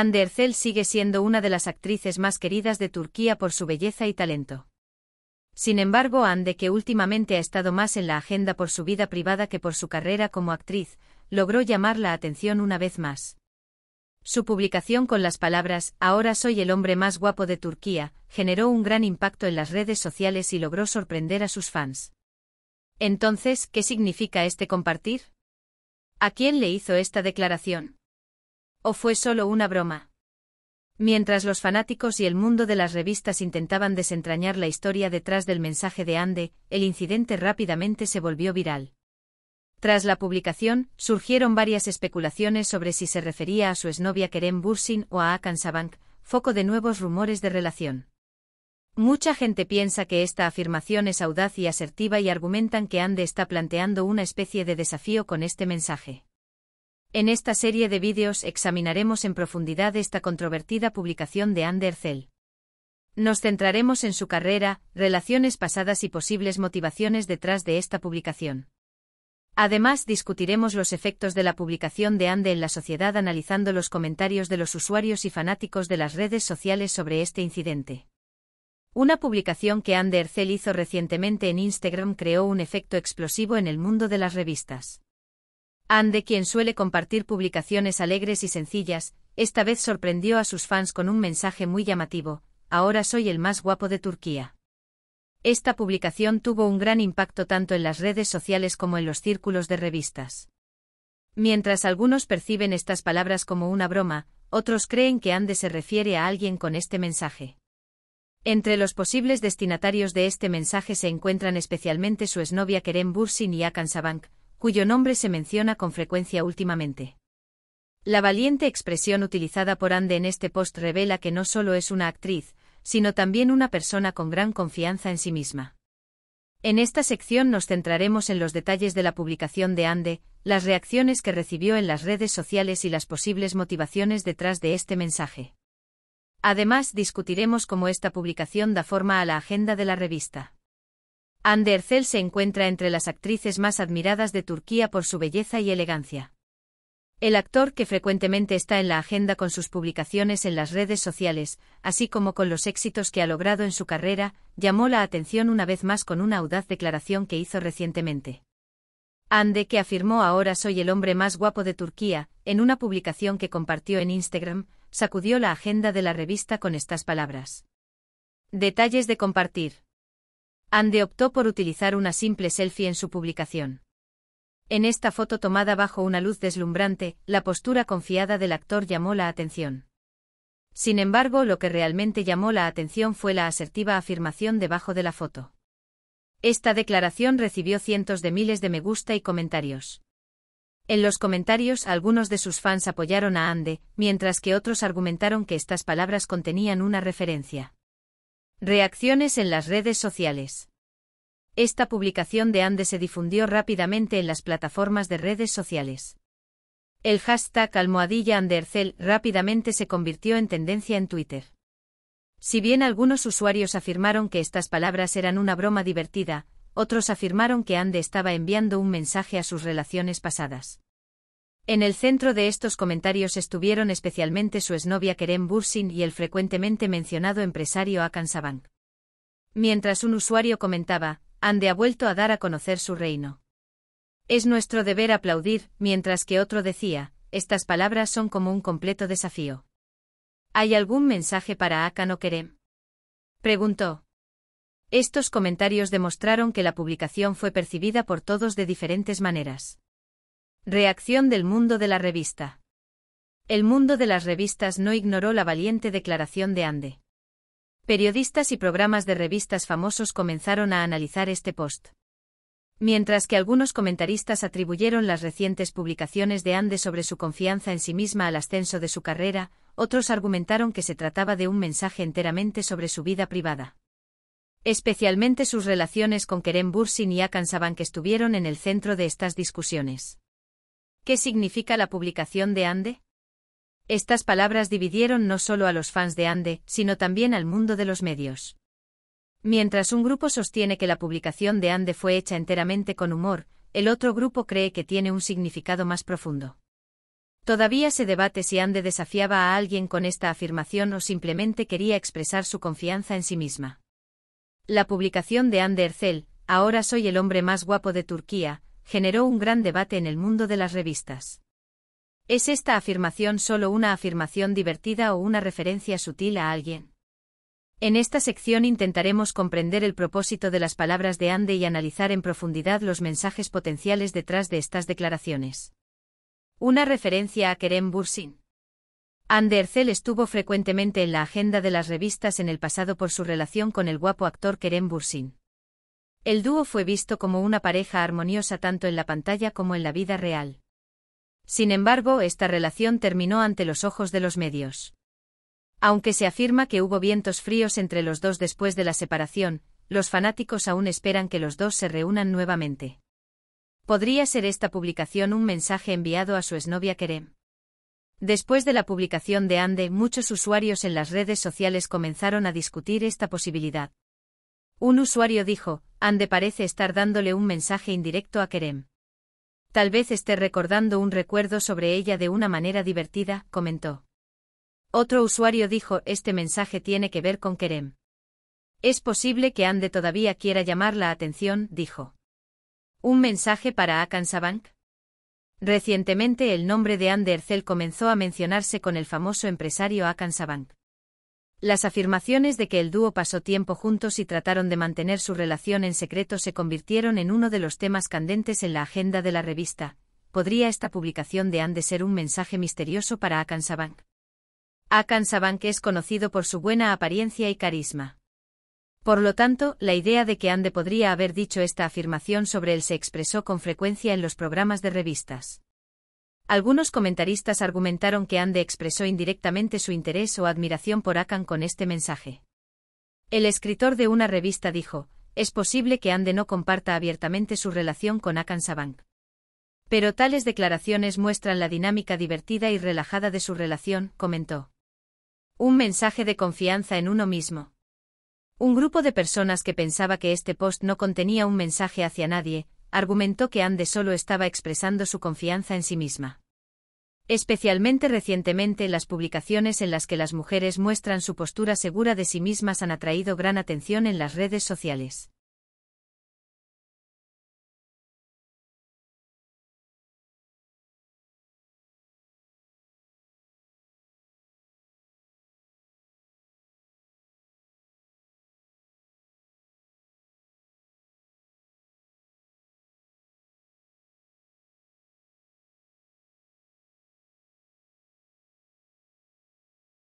ercel sigue siendo una de las actrices más queridas de Turquía por su belleza y talento. Sin embargo, Ande, que últimamente ha estado más en la agenda por su vida privada que por su carrera como actriz, logró llamar la atención una vez más. Su publicación con las palabras Ahora soy el hombre más guapo de Turquía generó un gran impacto en las redes sociales y logró sorprender a sus fans. Entonces, ¿qué significa este compartir? ¿A quién le hizo esta declaración? ¿O fue solo una broma? Mientras los fanáticos y el mundo de las revistas intentaban desentrañar la historia detrás del mensaje de Ande, el incidente rápidamente se volvió viral. Tras la publicación, surgieron varias especulaciones sobre si se refería a su exnovia Kerem Bursin o a Akansabank, foco de nuevos rumores de relación. Mucha gente piensa que esta afirmación es audaz y asertiva y argumentan que Ande está planteando una especie de desafío con este mensaje. En esta serie de vídeos examinaremos en profundidad esta controvertida publicación de Andercel. Nos centraremos en su carrera, relaciones pasadas y posibles motivaciones detrás de esta publicación. Además, discutiremos los efectos de la publicación de Ande en la sociedad analizando los comentarios de los usuarios y fanáticos de las redes sociales sobre este incidente. Una publicación que Ander hizo recientemente en Instagram creó un efecto explosivo en el mundo de las revistas. Ande, quien suele compartir publicaciones alegres y sencillas, esta vez sorprendió a sus fans con un mensaje muy llamativo, ahora soy el más guapo de Turquía. Esta publicación tuvo un gran impacto tanto en las redes sociales como en los círculos de revistas. Mientras algunos perciben estas palabras como una broma, otros creen que Ande se refiere a alguien con este mensaje. Entre los posibles destinatarios de este mensaje se encuentran especialmente su exnovia Kerem Bursin y Akansabank, cuyo nombre se menciona con frecuencia últimamente. La valiente expresión utilizada por Ande en este post revela que no solo es una actriz, sino también una persona con gran confianza en sí misma. En esta sección nos centraremos en los detalles de la publicación de Ande, las reacciones que recibió en las redes sociales y las posibles motivaciones detrás de este mensaje. Además, discutiremos cómo esta publicación da forma a la agenda de la revista. Andercel se encuentra entre las actrices más admiradas de Turquía por su belleza y elegancia. El actor que frecuentemente está en la agenda con sus publicaciones en las redes sociales, así como con los éxitos que ha logrado en su carrera, llamó la atención una vez más con una audaz declaración que hizo recientemente. Ande que afirmó ahora soy el hombre más guapo de Turquía, en una publicación que compartió en Instagram, sacudió la agenda de la revista con estas palabras. Detalles de compartir. Ande optó por utilizar una simple selfie en su publicación. En esta foto tomada bajo una luz deslumbrante, la postura confiada del actor llamó la atención. Sin embargo, lo que realmente llamó la atención fue la asertiva afirmación debajo de la foto. Esta declaración recibió cientos de miles de me gusta y comentarios. En los comentarios algunos de sus fans apoyaron a Ande, mientras que otros argumentaron que estas palabras contenían una referencia Reacciones en las redes sociales. Esta publicación de Ande se difundió rápidamente en las plataformas de redes sociales. El hashtag almohadilla Andercel rápidamente se convirtió en tendencia en Twitter. Si bien algunos usuarios afirmaron que estas palabras eran una broma divertida, otros afirmaron que Ande estaba enviando un mensaje a sus relaciones pasadas. En el centro de estos comentarios estuvieron especialmente su exnovia Kerem Bursin y el frecuentemente mencionado empresario Akan Sabank. Mientras un usuario comentaba, Ande ha vuelto a dar a conocer su reino. Es nuestro deber aplaudir, mientras que otro decía, estas palabras son como un completo desafío. ¿Hay algún mensaje para Akan o Kerem? Preguntó. Estos comentarios demostraron que la publicación fue percibida por todos de diferentes maneras. Reacción del mundo de la revista. El mundo de las revistas no ignoró la valiente declaración de Ande. Periodistas y programas de revistas famosos comenzaron a analizar este post. Mientras que algunos comentaristas atribuyeron las recientes publicaciones de Ande sobre su confianza en sí misma al ascenso de su carrera, otros argumentaron que se trataba de un mensaje enteramente sobre su vida privada. Especialmente sus relaciones con Kerem Bursin y Akan que estuvieron en el centro de estas discusiones. ¿Qué significa la publicación de Ande? Estas palabras dividieron no solo a los fans de Ande, sino también al mundo de los medios. Mientras un grupo sostiene que la publicación de Ande fue hecha enteramente con humor, el otro grupo cree que tiene un significado más profundo. Todavía se debate si Ande desafiaba a alguien con esta afirmación o simplemente quería expresar su confianza en sí misma. La publicación de Ande Ercel, Ahora soy el hombre más guapo de Turquía, generó un gran debate en el mundo de las revistas. ¿Es esta afirmación solo una afirmación divertida o una referencia sutil a alguien? En esta sección intentaremos comprender el propósito de las palabras de Ande y analizar en profundidad los mensajes potenciales detrás de estas declaraciones. Una referencia a Kerem Bursin. Ande Ercel estuvo frecuentemente en la agenda de las revistas en el pasado por su relación con el guapo actor Kerem Bursin. El dúo fue visto como una pareja armoniosa tanto en la pantalla como en la vida real. Sin embargo, esta relación terminó ante los ojos de los medios. Aunque se afirma que hubo vientos fríos entre los dos después de la separación, los fanáticos aún esperan que los dos se reúnan nuevamente. Podría ser esta publicación un mensaje enviado a su exnovia Kerem. Después de la publicación de Ande, muchos usuarios en las redes sociales comenzaron a discutir esta posibilidad. Un usuario dijo, Ande parece estar dándole un mensaje indirecto a Kerem. Tal vez esté recordando un recuerdo sobre ella de una manera divertida, comentó. Otro usuario dijo, este mensaje tiene que ver con Kerem. Es posible que Ande todavía quiera llamar la atención, dijo. ¿Un mensaje para Akansabank? Recientemente el nombre de Ande Ercel comenzó a mencionarse con el famoso empresario Akansabank. Las afirmaciones de que el dúo pasó tiempo juntos y trataron de mantener su relación en secreto se convirtieron en uno de los temas candentes en la agenda de la revista. ¿Podría esta publicación de Ande ser un mensaje misterioso para Akan Sabank? Akan Sabank es conocido por su buena apariencia y carisma. Por lo tanto, la idea de que Ande podría haber dicho esta afirmación sobre él se expresó con frecuencia en los programas de revistas. Algunos comentaristas argumentaron que Ande expresó indirectamente su interés o admiración por Akan con este mensaje. El escritor de una revista dijo, es posible que Ande no comparta abiertamente su relación con Akan Sabank. Pero tales declaraciones muestran la dinámica divertida y relajada de su relación, comentó. Un mensaje de confianza en uno mismo. Un grupo de personas que pensaba que este post no contenía un mensaje hacia nadie, argumentó que Ande solo estaba expresando su confianza en sí misma. Especialmente recientemente las publicaciones en las que las mujeres muestran su postura segura de sí mismas han atraído gran atención en las redes sociales.